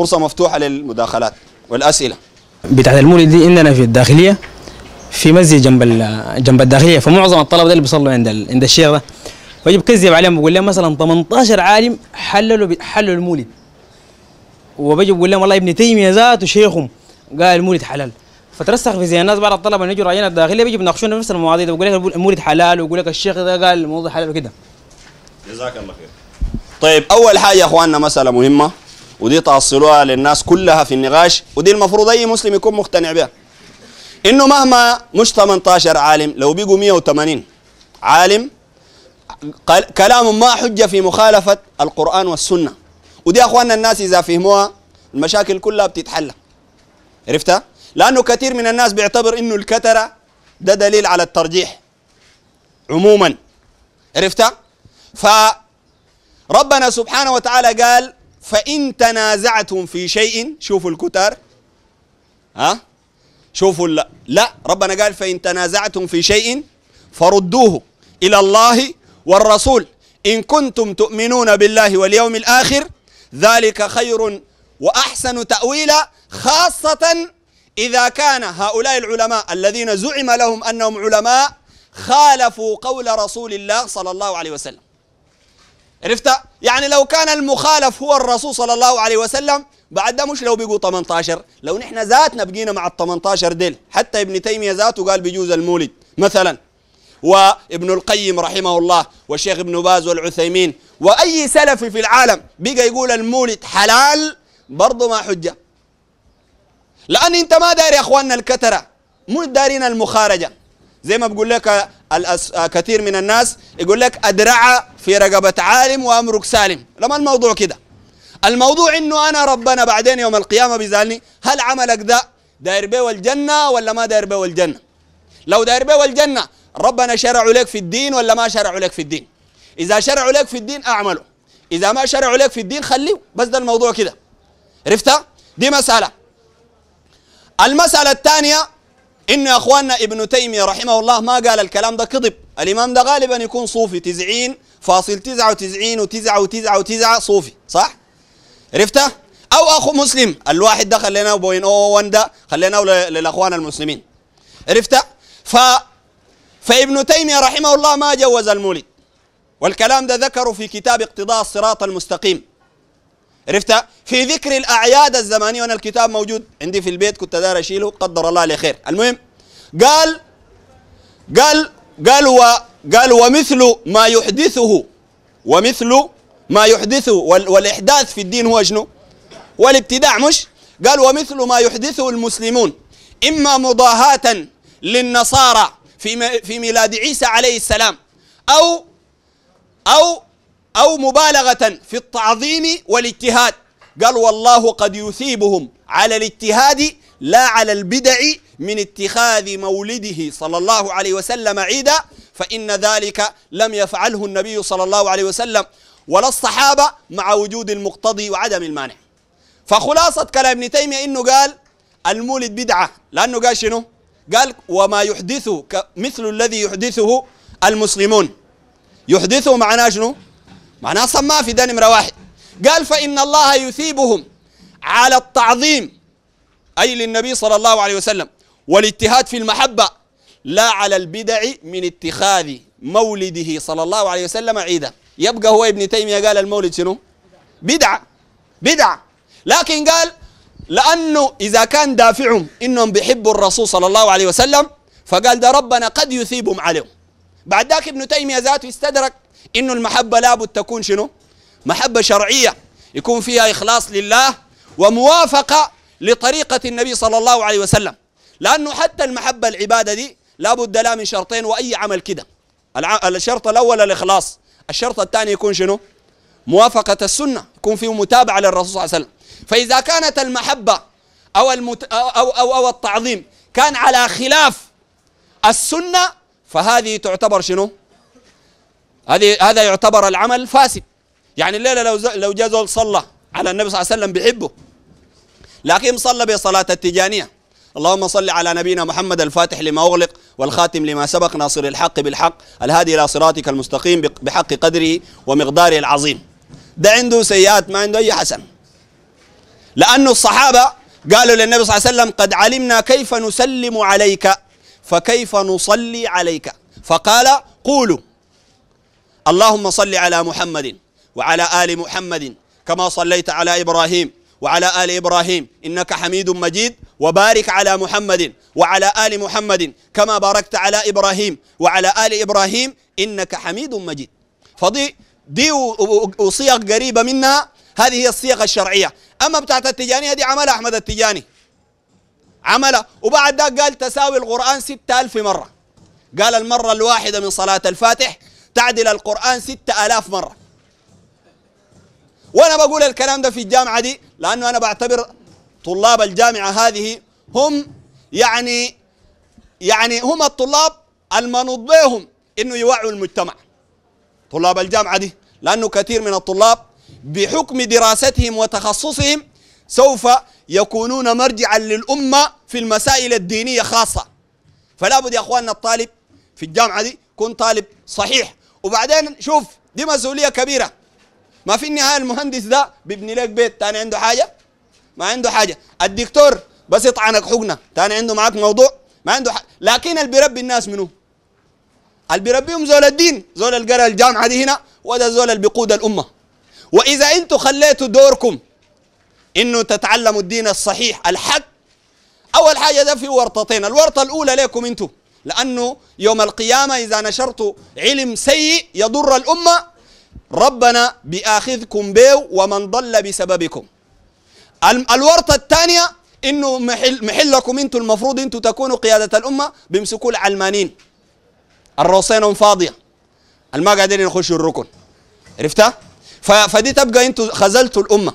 فرصة مفتوحة للمداخلات والأسئلة بتاعت المولد دي عندنا في الداخلية في مسجد جنب جنب الداخلية فمعظم الطلبة ده اللي بيصلوا عند عند الشيخ ده واجي بكذب عليهم بقول لهم مثلا 18 عالم حللوا حللوا المولد وبجي بقول لهم والله ابن تيمية ذاته شيخهم قال المولد حلال فترسخ في ذهن الناس بعض الطلبه اللي يجوا راجعين الداخليه بيجوا بيناقشونا نفس المواضيع دي بيقول لك المولد حلال ويقول لك الشيخ ده قال الموضوع حلال وكده جزاك الله خير طيب اول حاجه يا اخواننا مساله مهمه ودي تأصلوها للناس كلها في النقاش ودي المفروض اي مسلم يكون مقتنع بها انه مهما مش 18 عالم لو بيجوا 180 عالم كلام ما حجه في مخالفه القران والسنه ودي أخوانا الناس اذا فهموها المشاكل كلها بتتحل عرفتها لانه كثير من الناس بيعتبر انه الكتره ده دليل على الترجيح عموما عرفتها فربنا سبحانه وتعالى قال فإن تنازعتم في شيء شوفوا الكتار ها شوفوا لا, لا ربنا قال فإن تنازعتم في شيء فردوه إلى الله والرسول إن كنتم تؤمنون بالله واليوم الآخر ذلك خير وأحسن تأويلا خاصة إذا كان هؤلاء العلماء الذين زعم لهم أنهم علماء خالفوا قول رسول الله صلى الله عليه وسلم عرفت يعني لو كان المخالف هو الرسول صلى الله عليه وسلم بعد ده مش لو بيجوا 18 لو نحن ذاتنا بقينا مع ال 18 ديل حتى ابن تيميه ذاته قال بجوز المولد مثلا وابن القيم رحمه الله والشيخ ابن باز والعثيمين واي سلفي في العالم بقى يقول المولد حلال برضه ما حجه لان انت ما داري يا اخواننا الكتره مو دارين المخارجه زي ما بقول لك كثير من الناس يقول لك أدرع في رقبة عالم وأمرك سالم لما الموضوع كده الموضوع انه انا ربنا بعدين يوم القيامه بيزعلني هل عملك ده داير بيه الجنه ولا ما داير بيه الجنه لو داير بيه الجنه ربنا شرعوا لك في الدين ولا ما شرعوا لك في الدين اذا شرعوا لك في الدين اعمله اذا ما شرعوا لك في الدين خليه بس ده الموضوع كده عرفتها دي مساله المساله الثانيه إنه يا أخواننا ابن تيمية رحمه الله ما قال الكلام ده كذب الإمام ده غالبا يكون صوفي تزعين فاصل تسعة وتزعين وتسعة وتسعة وتسعة صوفي صح؟ عرفته؟ أو أخو مسلم الواحد ده خليناه بوين أو وان ده خليناه للأخوان المسلمين عرفته؟ ف فابن تيمية رحمه الله ما جوز المولد والكلام ده ذكره في كتاب اقتضاء الصراط المستقيم عرفتها في ذكر الاعياد الزمانيه وانا الكتاب موجود عندي في البيت كنت داير اشيله قدر الله خير، المهم قال قال قال و قال ومثل ما يحدثه ومثل ما يحدثه والاحداث في الدين هو شنو؟ والابتداع مش قال ومثل ما يحدثه المسلمون اما مضاهاة للنصارى في في ميلاد عيسى عليه السلام او او أو مبالغة في التعظيم والاجتهاد قال والله قد يثيبهم على الاجتهاد لا على البدع من اتخاذ مولده صلى الله عليه وسلم عيدا فإن ذلك لم يفعله النبي صلى الله عليه وسلم ولا الصحابة مع وجود المقتضي وعدم المانع فخلاصة كلام ابن تيمية إنه قال المولد بدعة لأنه قال شنو قال وما يحدثه مثل الذي يحدثه المسلمون يحدثه معناه شنو معناه صماء في ده نمرة واحد قال فإن الله يثيبهم على التعظيم أي للنبي صلى الله عليه وسلم والاجتهاد في المحبة لا على البدع من اتخاذ مولده صلى الله عليه وسلم عيدا يبقى هو ابن تيمية قال المولد شنو بدعة بدعة لكن قال لأنه إذا كان دافعهم إنهم بيحبوا الرسول صلى الله عليه وسلم فقال ده ربنا قد يثيبهم عليهم بعد ذاك ابن تيمية ذاته استدرك انه المحبه لابد تكون شنو محبه شرعيه يكون فيها اخلاص لله وموافقه لطريقه النبي صلى الله عليه وسلم لانه حتى المحبه العباده دي لابد لها من شرطين واي عمل كده الشرط الاول الاخلاص الشرط الثاني يكون شنو موافقه السنه يكون فيه متابعه للرسول صلى الله عليه وسلم فاذا كانت المحبه او المت... او او او التعظيم كان على خلاف السنه فهذه تعتبر شنو هذه هذا يعتبر العمل فاسد يعني الليله لو لو جاء زول صلى على النبي صلى الله عليه وسلم بيحبه لكن صلى بصلاه التجانيه اللهم صل على نبينا محمد الفاتح لما أغلق والخاتم لما سبق ناصر الحق بالحق الهادي إلى صراطك المستقيم بحق قدره ومقداره العظيم ده عنده سيئات ما عنده أي حسن لأنه الصحابة قالوا للنبي صلى الله عليه وسلم قد علمنا كيف نسلم عليك فكيف نصلي عليك فقال قولوا اللهم صل على محمد وعلى آل محمد كما صليت على إبراهيم وعلى آل إبراهيم إنك حميد مجيد وبارك على محمد وعلى آل محمد كما باركت على إبراهيم وعلى آل إبراهيم إنك حميد مجيد فدي دي وصيغ قريبة منها هذه هي الصيغة الشرعية أما بتاعت التجاني هذه عمل أحمد التجاني عمل وبعد ذاك قال تساوي القرآن ستة ألف مرة قال المرة الواحدة من صلاة الفاتح تعدل القرآن ستة آلاف مرة وأنا بقول الكلام ده في الجامعة دي لأنه أنا بعتبر طلاب الجامعة هذه هم يعني يعني هم الطلاب المنوط بهم انه يوعوا المجتمع طلاب الجامعه دي لانه كثير من الطلاب بحكم دراستهم وتخصصهم سوف يكونون مرجعا للامه في المسائل الدينيه خاصه فلا بد يا اخواننا الطالب في الجامعه دي يكون طالب صحيح وبعدين شوف دي مسؤوليه كبيره ما في النهايه المهندس ده بيبني لك بيت تاني عنده حاجه ما عنده حاجه الدكتور بس يطعنك حقنه تاني عنده معاك موضوع ما عنده حاجة. لكن اللي بيربي الناس منه اللي بيربيهم زول الدين زول القرى الجامعه دي هنا وده زول اللي بيقود الامه واذا انتم خليتوا دوركم انه تتعلموا الدين الصحيح الحق اول حاجه ده في ورطتين الورطه الاولى لكم انتم لأنه يوم القيامة إذا نشرت علم سيء يضر الأمة ربنا بآخذكم بيو ومن ضل بسببكم الورطة الثانية انه محل محلكم انتوا المفروض انتوا تكونوا قيادة الأمة بيمسكوا العلمانيين الروسين فاضية الما قادرين يخشوا الركن عرفتها؟ فدي تبقى انتوا خزلتوا الأمة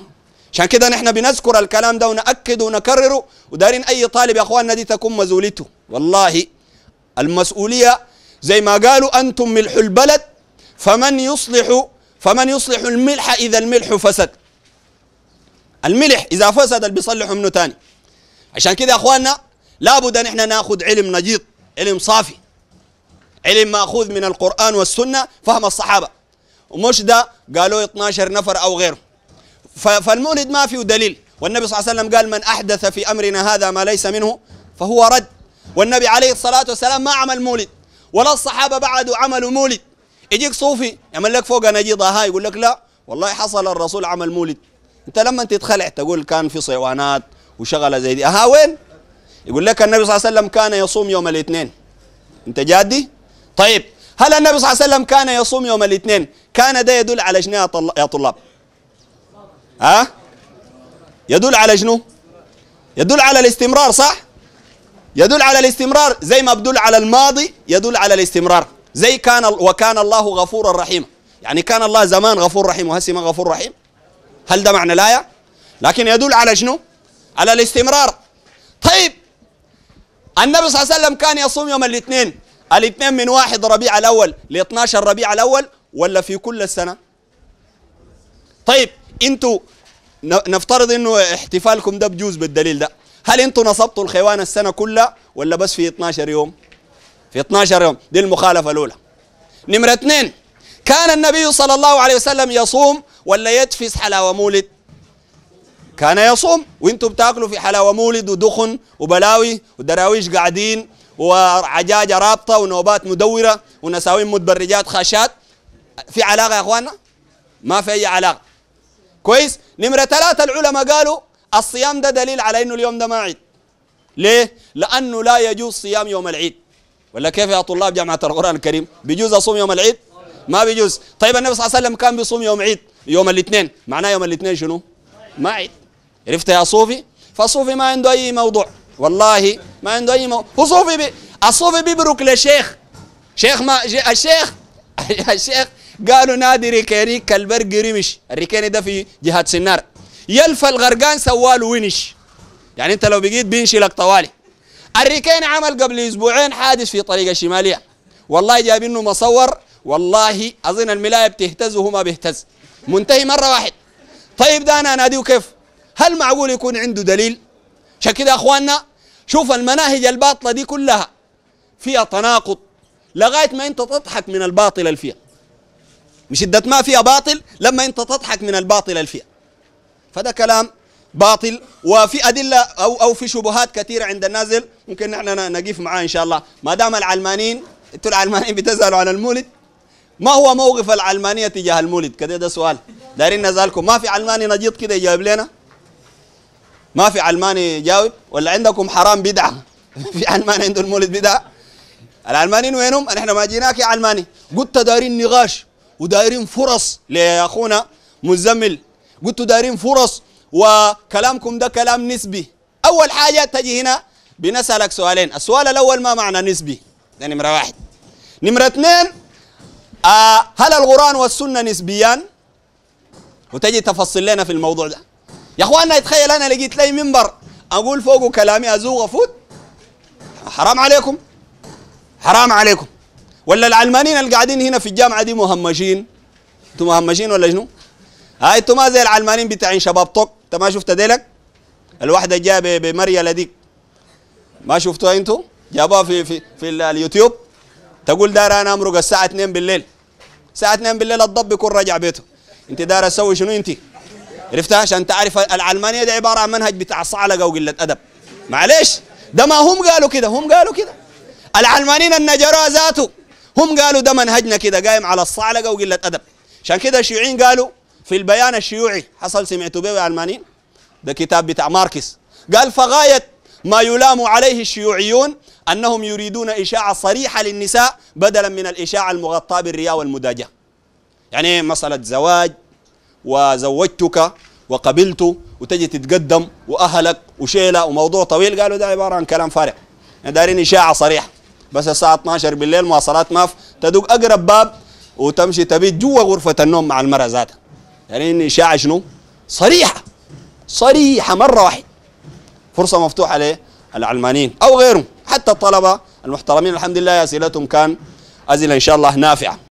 عشان كده نحن بنذكر الكلام ده ونأكد ونكرره ودارين أي طالب يا أخواننا دي تكون مزولته والله المسؤولية زي ما قالوا أنتم ملح البلد فمن يصلح فمن يصلح الملح إذا الملح فسد الملح إذا فسد اللي بيصلحه منه تاني عشان كده يا أخواننا لابد أن احنا ناخذ علم نجيط علم صافي علم مأخوذ من القرآن والسنة فهم الصحابة ومش ده قالوا 12 نفر أو غيره فالمولد ما فيه دليل والنبي صلى الله عليه وسلم قال من أحدث في أمرنا هذا ما ليس منه فهو رد والنبي عليه الصلاة والسلام ما عمل مولد ولا الصحابة بعد عملوا مولد يجيك صوفي يعمل لك فوق نجيضة هاي يقول لك لا والله حصل الرسول عمل مولد انت لما تتخلع تقول كان في صيوانات وشغلة زي دي اها وين يقول لك النبي صلى الله عليه وسلم كان يصوم يوم الاثنين انت جادي طيب هل النبي صلى الله عليه وسلم كان يصوم يوم الاثنين كان ده يدل على شنو يا طلاب ها يدل على شنو يدل على الاستمرار صح يدل على الاستمرار زي ما بدل على الماضي يدل على الاستمرار زي كان وكان الله غفورا رحيما يعني كان الله زمان غفور رحيم وهسي ما غفور رحيم هل ده معنى الآية لكن يدل على شنو على الاستمرار طيب النبي صلى الله عليه وسلم كان يصوم يوم الاثنين الاثنين من واحد ربيع الأول ل 12 ربيع الأول ولا في كل السنة طيب انتوا نفترض انه احتفالكم ده بجوز بالدليل ده هل انتوا نصبتوا الخيوان السنه كلها ولا بس في 12 يوم في 12 يوم دي المخالفه الاولى نمره اثنين كان النبي صلى الله عليه وسلم يصوم ولا يدفس حلاوه مولد كان يصوم وانتوا بتاكلوا في حلاوه مولد ودخن وبلاوي ودراويش قاعدين وعجاجه رابطه ونوبات مدوره ونساوين متبرجات خاشات في علاقه يا اخواننا ما في اي علاقه كويس نمره ثلاثه العلماء قالوا الصيام ده دليل على انه اليوم ده ما عيد ليه لانه لا يجوز صيام يوم العيد ولا كيف يا طلاب جامعه القران الكريم بيجوز اصوم يوم العيد ما بيجوز طيب النبي صلى الله عليه وسلم كان بيصوم يوم عيد يوم الاثنين معناه يوم الاثنين شنو ما عيد عرفت يا صوفي فصوفي ما عنده اي موضوع والله ما عنده اي موضوع هو صوفي بي الصوفي بيبرك لشيخ شيخ ما الشيخ الشيخ قالوا نادي ريكيريك كالبرق رمش الريكيني ده في جهه سنار يلف الغرقان سواله وينش يعني انت لو بقيت بينشي لك طوالي الريكين عمل قبل اسبوعين حادث في طريقه الشماليه والله جايبينه مصور والله اظن الملايه بتهتز وهو ما بيهتز منتهي مره واحد طيب ده انا اناديه كيف هل معقول يكون عنده دليل عشان كده يا اخواننا شوف المناهج الباطله دي كلها فيها تناقض لغايه ما انت تضحك من الباطل الفيه مش ما فيها باطل لما انت تضحك من الباطل الفيه فده كلام باطل وفي أدلة أو أو في شبهات كثيرة عند النازل ممكن نحن نقف معاه إن شاء الله ما دام العلمانيين أنتوا العلمانيين بتسألوا عن المولد ما هو موقف العلمانية تجاه المولد كده ده سؤال دايرين نزالكم ما في علماني نجيط كده يجاوب لنا ما في علماني يجاوب ولا عندكم حرام بدعة في علماني عنده المولد بدعة العلمانيين وينهم؟ نحن ما جيناك يا علماني قلت دايرين نقاش ودايرين فرص لأخونا مزمل قلتوا دارين فرص وكلامكم ده كلام نسبي أول حاجة تجي هنا بنسألك سؤالين السؤال الأول ما معنى نسبي ده يعني نمرة واحد نمرة اثنين آه هل القرآن والسنة نسبيان وتجي تفصل لنا في الموضوع ده يا اخوانا اتخيل انا لقيت لي منبر اقول فوقه كلامي ازوغ افوت حرام عليكم حرام عليكم ولا العلمانيين اللي قاعدين هنا في الجامعه دي مهمشين انتم مهمشين ولا شنو؟ هاي انتوا ما زي العلمانيين بتاعين شباب طوك انت ما شفت ديلك الواحده جايه بمريا لديك ما شفتوها انتوا جابوها في في في اليوتيوب تقول دار انا امرق الساعه 2 بالليل الساعه 2 بالليل الضب يكون راجع بيته انت دار تسوي شنو انت عرفتها عشان تعرف العلمانيه دي عباره عن منهج بتاع صعلقه وقله ادب معلش ده ما هم قالوا كده هم قالوا كده العلمانيين النجروا ذاته هم قالوا ده منهجنا كده قايم على الصعلقه وقله ادب عشان كده الشيوعيين قالوا في البيان الشيوعي حصل سمعتوا به يا ده كتاب بتاع ماركس قال فغاية ما يلام عليه الشيوعيون أنهم يريدون إشاعة صريحة للنساء بدلا من الإشاعة المغطاة بالرياء والمداجة يعني إيه؟ مسألة زواج وزوجتك وقبلت وتجي تتقدم وأهلك وشيلة وموضوع طويل قالوا ده عبارة عن كلام فارغ يعني دارين إشاعة صريحة بس الساعة 12 بالليل مواصلات ماف تدق أقرب باب وتمشي تبيت جوا غرفة النوم مع المرأة ذاتها يعني ان اشاعه شنو؟ صريحه صريحه مره واحده فرصه مفتوحه للعلمانيين او غيرهم حتى الطلبه المحترمين الحمد لله اسئلتهم كان ازله ان شاء الله نافعه